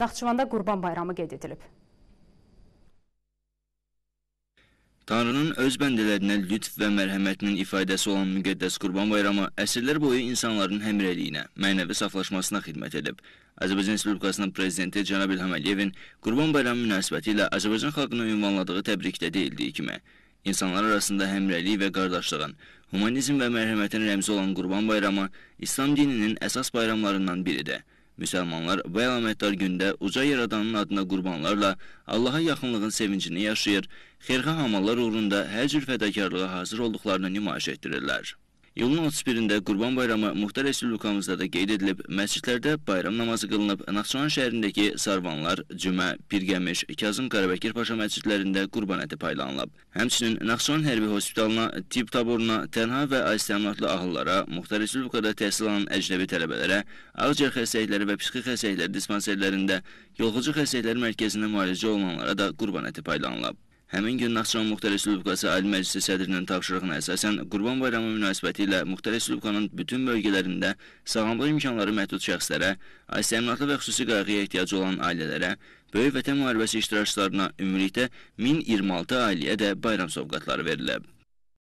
Naxçıvanda Qurban Bayramı qeyd edilib. Tanrının öz bəndələrinə lütf və mərhəmətinin ifadəsi olan müqəddəs Qurban Bayramı əsrlər boyu insanların həmrəliyinə, mənəvi saflaşmasına xidmət edib. Azərbaycan Respublikasının prezidenti Cənab İlham Əliyevin Qurban Bayramı münasibəti ilə Azərbaycan xalqına ünvanladığı təbrikdə deyildiyi kimi, insanlar arasında həmrəlik və qardaşlığın, humanizm və mərhəmətin rəmzi olan Qurban Bayramı İslam dininin əsas bayramlarından biridir. Müsəlmanlar bu əlamətdar gündə uca yaradanın adına qurbanlarla Allaha yaxınlığın sevincini yaşayır, xeyirxah amallar uğrunda hər cür fədakarlığa hazır olduqlarını nümayiş etdirirlər. İyulun 31-də Qurban Bayramı Muxtar Respublikamızda da qeyd edilib, məscidlərdə bayram namazı qılınıb, Naxçıvan şəhərindəki Sarvanlar, Cümə, Pirgəmiş, Kazım Qarabəkir Paşa məscidlərində qurban əti paylanılıb. Həmçinin Naxçıvan Hərbi Hospitalına, Tibb Taboruna, tənha və aiz təminatlı ahıllara, Muxtar Respublikada təhsil alan əcnəbi tələbələrə, ağciyər xəstəlikləri və psixi xəstəliklər dispanserlərində, yolğucu xəstəliklər mərkəzində müalicə olunanlara da qurban əti paylanılıb. Həmin gün Naxçıvan Muxtar Respublikası Ali Məclisi sədrinin tapşırığına əsasən Qurban Bayramı münasibəti ilə Muxtar Respublikanın bütün bölgələrində sağlamlıq imkanları məhdud şəxslərə, az təminatlı və xüsusi qayğıya ehtiyacı olan ailələrə, Böyük Vətən Müharibəsi iştirakçılarına ümumilikdə 1026 ailəyə də bayram sovqatları verilib.